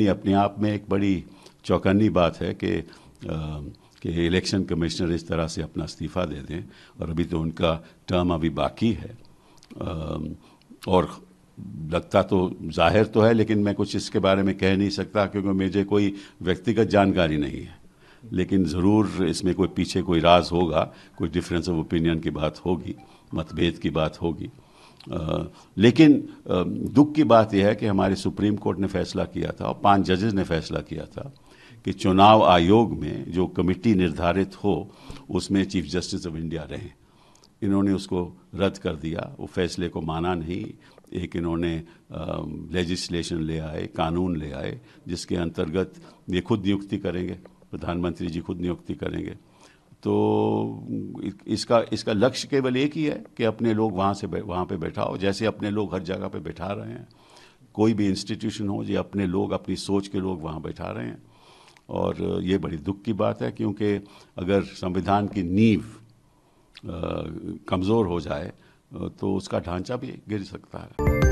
ये अपने आप में एक बड़ी चौकन्नी बात है कि कि इलेक्शन कमिश्नर इस तरह से अपना इस्तीफ़ा दे दें और अभी तो उनका टर्म अभी बाकी है आ, और लगता तो जाहिर तो है लेकिन मैं कुछ इसके बारे में कह नहीं सकता क्योंकि मुझे कोई व्यक्तिगत जानकारी नहीं है लेकिन ज़रूर इसमें कोई पीछे कोई राज होगा कोई डिफरेंस ऑफ ओपिनियन की बात होगी मतभेद की बात होगी आ, लेकिन आ, दुख की बात यह है कि हमारे सुप्रीम कोर्ट ने फैसला किया था और पांच जजेस ने फैसला किया था कि चुनाव आयोग में जो कमेटी निर्धारित हो उसमें चीफ जस्टिस ऑफ इंडिया रहें इन्होंने उसको रद्द कर दिया वो फैसले को माना नहीं एक इन्होंने लेजिस्लेशन ले आए कानून ले आए जिसके अंतर्गत ये खुद नियुक्ति करेंगे प्रधानमंत्री जी खुद नियुक्ति करेंगे तो इसका इसका लक्ष्य केवल एक ही है कि अपने लोग वहाँ से वहाँ पे बैठाओ जैसे अपने लोग हर जगह पे बैठा रहे हैं कोई भी इंस्टीट्यूशन हो जी अपने लोग अपनी सोच के लोग वहाँ बैठा रहे हैं और ये बड़ी दुख की बात है क्योंकि अगर संविधान की नींव कमज़ोर हो जाए तो उसका ढांचा भी गिर सकता है